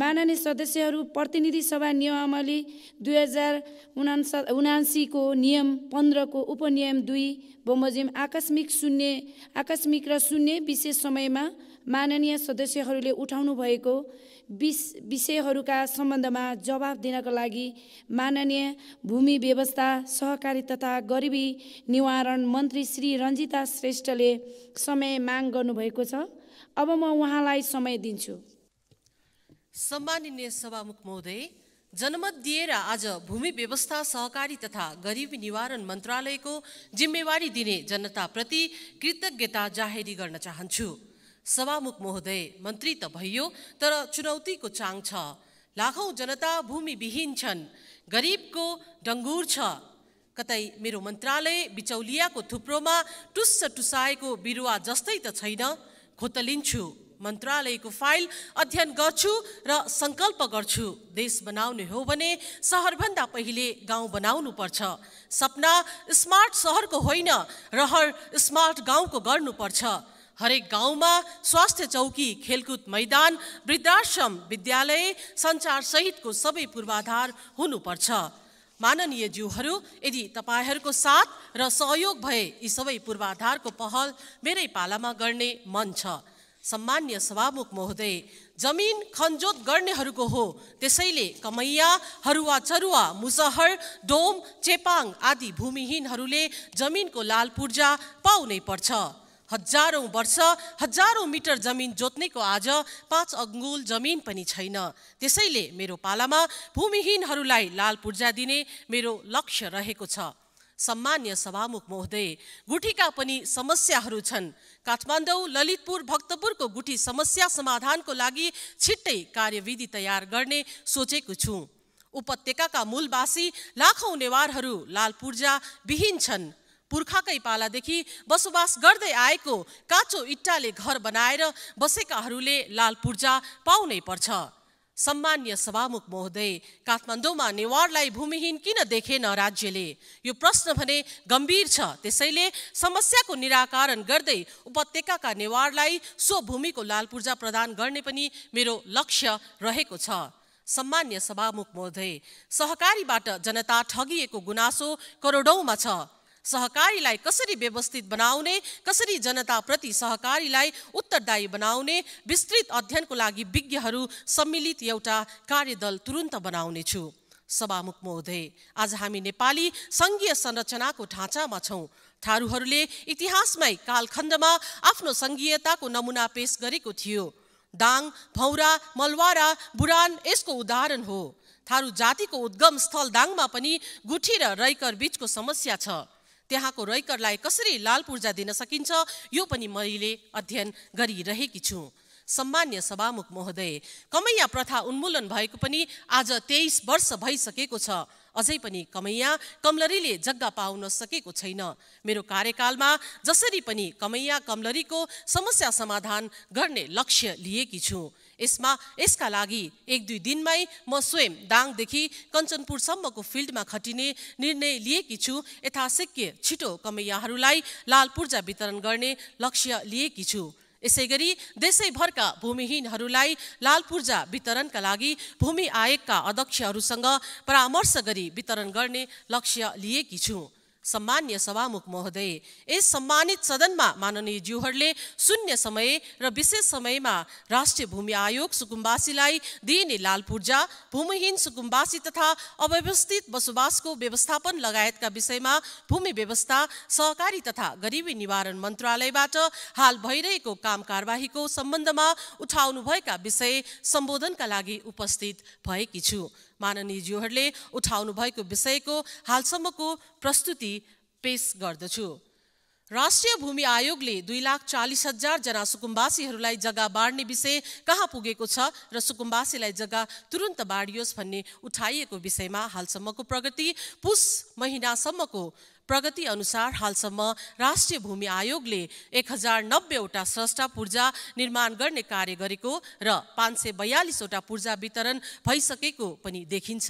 माननीय सदस्यहरू प्रतिनिधि सभा नियमावली दुई हजार उना उनासीको नियम पन्ध्रको उपनियम दुई बमोजिम आकस्मिक शून्य आकस्मिक र शून्य विशेष समयमा माननीय सदस्यहरूले उठाउनु भएको विष विषयहरूका सम्बन्धमा जवाब दिनका लागि माननीय भूमि व्यवस्था सहकारी तथा गरिबी निवारण मन्त्री श्री रन्जिता श्रेष्ठले समय माग गर्नुभएको छ अब म उहाँलाई समय दिन्छु सम्मानिय सभामुख महोदय जनमत दिएर आज भूमि व्यवस्था सहकारी तथा गरिबी निवारण मन्त्रालयको जिम्मेवारी दिने जनताप्रति कृतज्ञता जाहेरी गर्न चाहन्छु सभामुख महोदय मन्त्री त भइयो तर चुनौतीको चाङ छ लाखौँ जनता भूमिविहीन छन् गरिबको डङ्गुर छ कतै मेरो मन्त्रालय बिचौलियाको थुप्रोमा टुस्स टुसाएको बिरुवा जस्तै त छैन खोतलिन्छु मन्त्रालयको फाइल अध्ययन गर्छु र सङ्कल्प गर्छु देश बनाउने हो भने सहरभन्दा पहिले गाउँ बनाउनु पर्छ सपना स्मार्ट सहरको होइन रहर स्मार्ट गाउँको गर्नुपर्छ हरेक गाउँमा स्वास्थ्य चौकी खेलकुद मैदान वृद्धाश्रम विद्यालय सहितको सबै पूर्वाधार हुनुपर्छ माननीय ज्यूहरू यदि तपाईँहरूको साथ र सहयोग भए यी सबै पूर्वाधारको पहल मेरै पालामा गर्ने मन छ सम्मान्य सभामुख महोदय जमिन खनजोत गर्नेहरूको हो त्यसैले कमैया हरुवा चरुवा मुसहर डोम चेपाङ आदि भूमिहीनहरूले जमिनको लाल पूर्जा पाउनै पर्छ हजारौँ वर्ष हजारौँ मिटर जमिन जोत्नेको आज पाँच अङ्गुल जमिन पनि छैन त्यसैले मेरो पालामा भूमिहीनहरूलाई लाल पूर्जा दिने मेरो लक्ष्य रहेको छ सम्मान्य सभामुख महोदय गुठीका पनि समस्याहरू छन् काठमाडौँ ललितपुर भक्तपुरको गुठी समस्या समाधानको लागि छिट्टै कार्यविधि तयार गर्ने सोचेको छु उपत्यकाका मूलवासी लाखौँ नेवारहरू लाल पूर्जा विहीन छन् पुर्खाकै पालादेखि बसोबास गर्दै आएको काँचो इट्टाले घर बनाएर बसेकाहरूले लाल पूर्जा पाउनै पर्छ सम्मान्य सभामुख महोदय काठमाडौँमा नेवारलाई भूमिहीन किन देखेन राज्यले यो प्रश्न भने गम्भीर छ त्यसैले समस्याको निराकरण गर्दै उपत्यकाका नेवारलाई सो भूमिको लाल पूर्जा प्रदान गर्ने पनि मेरो लक्ष्य रहेको छ सम्मान्य सभामुख महोदय सहकारीबाट जनता ठगिएको गुनासो करोडौँमा छ सहकारीलाई कसरी व्यवस्थित बनाउने कसरी जनताप्रति सहकारीलाई उत्तरदायी बनाउने विस्तृत अध्ययनको लागि विज्ञहरू सम्मिलित एउटा कार्यदल तुरुन्त बनाउनेछु सभामुख महोदय आज हामी नेपाली सङ्घीय संरचनाको ढाँचामा छौँ थारूहरूले इतिहासमै कालखण्डमा आफ्नो सङ्घीयताको नमुना पेश गरेको थियो दाङ भौरा मलवारा बुरान यसको उदाहरण हो थारू जातिको उद्गम स्थल दाङमा पनि गुठी र रैकर बिचको समस्या छ त्यहाँको रैकरलाई कसरी लाल पूर्जा दिन सकिन्छ यो पनि मैले अध्ययन गरिरहेकी छु सम्मान्य सभामुख महोदय कमैया प्रथा उन्मूलन भएको पनि आज तेइस वर्ष भइसकेको छ अझै पनि कमैया कमलरीले जग्गा पाउन सकेको छैन मेरो कार्यकालमा जसरी पनि कमैया कमलरीको समस्या समाधान गर्ने लक्ष्य लिएकी छु यसमा यसका लागि एक दुई दिनमै म स्वयं दाङदेखि कञ्चनपुरसम्मको फिल्डमा खटिने निर्णय लिएकी छु यथाशक्य छिटो कमैयाहरूलाई लाल पूर्जा वितरण गर्ने लक्ष्य लिएकी छु यसै गरी देशैभरका भूमिहीनहरूलाई लाल पूर्जा वितरणका लागि भूमि आयोगका अध्यक्षहरूसँग परामर्श गरी वितरण गर्ने लक्ष्य लिएकी छु सम्मान्य सभामुख महोदय यस सम्मानित सदनमा माननीय ज्यूहरूले शून्य समय र विशेष समयमा राष्ट्रिय भूमि आयोग सुकुम्बासीलाई दिइने लाल पूर्जा भूमिहीन सुकुम्बासी तथा अव्यवस्थित बसोबासको व्यवस्थापन लगायतका विषयमा भूमि व्यवस्था सहकारी तथा गरिबी निवारण मन्त्रालयबाट हाल भइरहेको काम कारवाहीको सम्बन्धमा उठाउनुभएका विषय सम्बोधनका लागि उपस्थित भएकी छु माननीयज्यूहरूले उठाउनु भएको विषयको हालसम्मको प्रस्तुति पेश गर्दछु राष्ट्रिय भूमि आयोगले दुई लाख चालिस हजारजना सुकुम्बासीहरूलाई जग्गा बाँड्ने विषय कहाँ पुगेको छ र सुकुम्बासीलाई जग्गा तुरन्त बाँडियोस् भन्ने उठाइएको विषयमा हालसम्मको प्रगति पुस महिनासम्मको प्रगति अनुसार हालसम्म राष्ट्रिय भूमि आयोगले एक हजार नब्बेवटा स्रष्टा पूर्जा निर्माण गर्ने कार्य गरेको र पाँच सय बयालिसवटा पूर्जा वितरण भइसकेको पनि देखिन्छ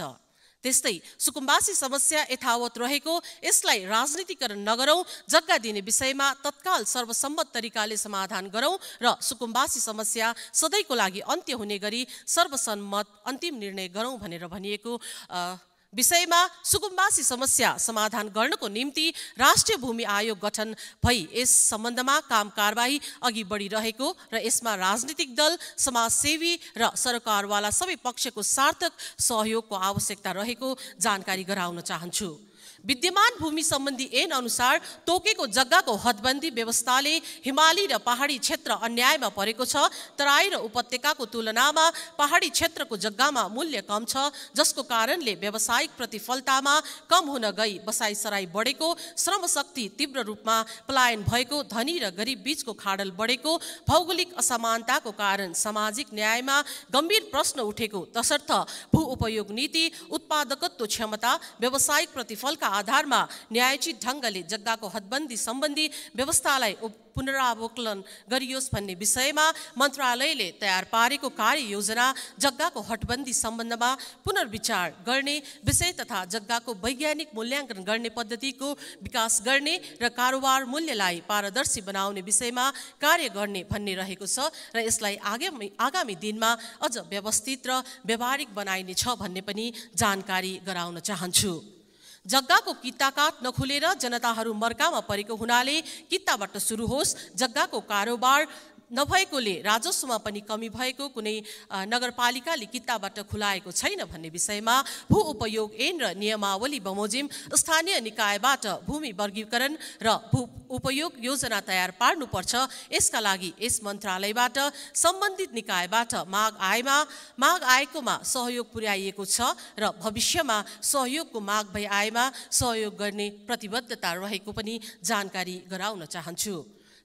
त्यस्तै सुकुम्बासी समस्या यथावत रहेको यसलाई राजनीतिकरण नगरौँ जग्गा दिने विषयमा तत्काल सर्वसम्मत तरिकाले समाधान गरौँ र सुकुम्बासी समस्या सधैँको लागि अन्त्य हुने गरी सर्वसम्मत अन्तिम निर्णय गरौँ भनेर भनिएको विषयमा सुकुम्बासी समस्या समाधान गर्नको निम्ति राष्ट्रिय भूमि आयोग गठन भई यस सम्बन्धमा काम कारवाही अघि बढिरहेको र यसमा राजनीतिक दल समाजसेवी र सरकारवाला सबै पक्षको सार्थक सहयोगको आवश्यकता रहेको जानकारी गराउन चाहन्छु विद्यमान भूमि सम्बन्धी ऐन अनुसार तोकेको जग्गाको हदबन्दी व्यवस्थाले हिमाली र पहाडी क्षेत्र अन्यायमा परेको छ तराई र उपत्यकाको तुलनामा पहाडी क्षेत्रको जग्गामा मूल्य कम छ जसको कारणले व्यावसायिक प्रतिफलतामा कम हुन गई बसाइसराई बढेको श्रमशक्ति तीव्र रूपमा पलायन भएको धनी र गरिब बीचको खाडल बढेको भौगोलिक असमानताको कारण सामाजिक न्यायमा गम्भीर प्रश्न उठेको तसर्थ भू उपयोग नीति उत्पादकत्व क्षमता व्यावसायिक प्रतिफलका आधारमा न्यायोचित ढङ्गले जग्गाको हदबन्दी सम्बन्धी व्यवस्थालाई पुनरावलोकन गरियोस् भन्ने विषयमा मन्त्रालयले तयार पारेको कार्ययोजना जग्गाको हटबन्दी सम्बन्धमा पुनर्विचार गर्ने विषय तथा जग्गाको वैज्ञानिक मूल्याङ्कन गर्ने पद्धतिको विकास गर्ने र कारोबार मूल्यलाई पारदर्शी बनाउने विषयमा कार्य गर्ने भन्ने रहेको छ र यसलाई आगामी आगामी दिनमा अझ व्यवस्थित र व्यावहारिक बनाइनेछ भन्ने पनि जानकारी गराउन चाहन्छु जग्गाको कित्ता काट नखुलेर जनताहरू मर्कामा परेको हुनाले किताबाट सुरु होस् जग्गाको कारोबार नभएकोले राजस्वमा पनि कमी भएको कुनै नगरपालिकाले किताबाट खुलाएको छैन भन्ने विषयमा भू उपयोग ऐन र नियमावली बमोजिम स्थानीय निकायबाट भूमि वर्गीकरण र भू उपयोग योजना तयार पार्नुपर्छ यसका लागि यस मन्त्रालयबाट सम्बन्धित निकायबाट माग आएमा माग आएकोमा सहयोग पुर्याइएको छ र भविष्यमा सहयोगको माग भए आएमा सहयोग गर्ने प्रतिबद्धता रहेको पनि जानकारी गराउन चाहन्छु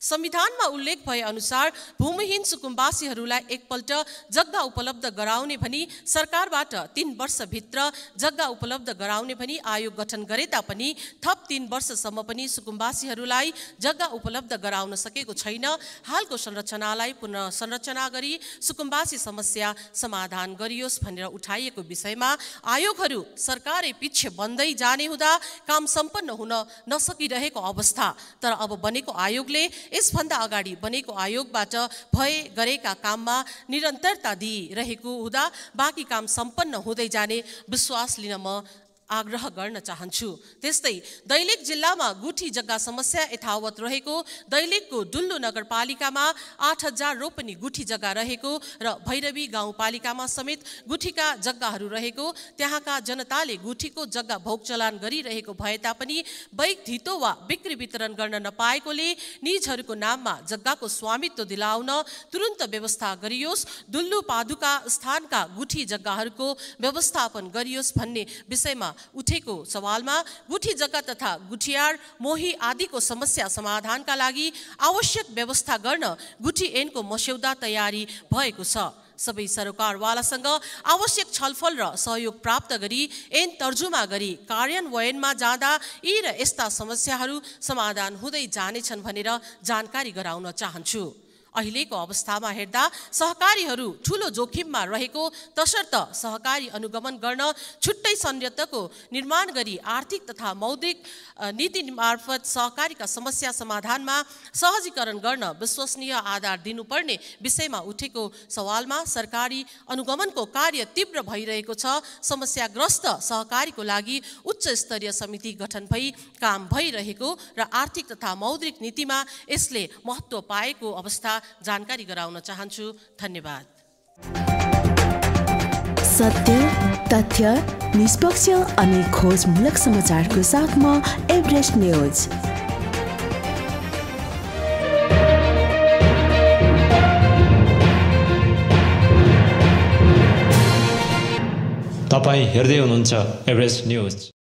संविधानमा उल्लेख भए अनुसार भूमिहीन सुकुम्बासीहरूलाई एकपल्ट जग्गा उपलब्ध गराउने भनी सरकारबाट तिन वर्षभित्र जग्गा उपलब्ध गराउने भनी आयोग गठन गरे तापनि थप तिन वर्षसम्म पनि सुकुम्बासीहरूलाई जग्गा उपलब्ध गराउन सकेको छैन हालको संरचनालाई पुनः संरचना गरी सुकुम्बासी समस्या समाधान गरियोस् भनेर उठाइएको विषयमा आयोगहरू सरकारै पिच्छे बन्दै जाने हुँदा काम सम्पन्न हुन नसकिरहेको अवस्था तर अब बनेको आयोगले यसभन्दा अगाडि बनेको आयोगबाट भए गरेका काममा निरन्तरता दिइरहेको हुँदा बाँकी काम सम्पन्न हुँदै जाने विश्वास लिन म आग्रह गर्न चाहन्छु त्यस्तै दैलेख जिल्लामा गुठी जग्गा समस्या यथावत रहेको दैलेखको डुल्लु नगरपालिकामा आठ हजार रोपनी गुठी जग्गा रहेको र भैरवी गाउँपालिकामा समेत गुठीका जग्गाहरू रहेको त्यहाँका जनताले गुठीको जग्गा भोग गरिरहेको भए तापनि बैक धितो वा बिक्री वितरण गर्न नपाएकोले निजहरूको नाममा जग्गाको स्वामित्व दिलाउन तुरन्त व्यवस्था गरियोस् डुल्लु पादुका स्थानका गुठी जग्गाहरूको व्यवस्थापन गरियोस् भन्ने विषयमा उठेको सवालमा गुठी जग्गा तथा गुठियार मोही आदिको समस्या समाधानका लागि आवश्यक व्यवस्था गर्न गुठी एनको मस्यौदा तयारी भएको छ सबै सरकारवालासँग आवश्यक छलफल र सहयोग प्राप्त गरी ऐन तर्जुमा गरी कार्यान्वयनमा जाँदा यी र यस्ता समस्याहरू समाधान हुँदै जानेछन् भनेर जानकारी गराउन चाहन्छु अहिलेको अवस्थामा हेर्दा सहकारीहरू ठुलो जोखिममा रहेको तसर्थ सहकारी अनुगमन गर्न छुट्टै संयन्त्रको निर्माण गरी आर्थिक तथा मौद्रिक नीति मार्फत सहकारीका समस्या समाधानमा सहजीकरण गर्न विश्वसनीय आधार दिनुपर्ने विषयमा उठेको सवालमा सरकारी अनुगमनको कार्य तीव्र भइरहेको छ समस्याग्रस्त सहकारीको लागि उच्च स्तरीय समिति गठन भई काम भइरहेको र आर्थिक तथा मौद्रिक नीतिमा यसले महत्त्व पाएको अवस्था जानकारी गराउन चाहन्छु धन्यवाद सत्य तथ्य निष्पक्ष अनि खोजमूलक समाचारको साथमा एभरेस्ट न्युज तपाईँ हेर्दै हुनुहुन्छ एभरेस्ट न्युज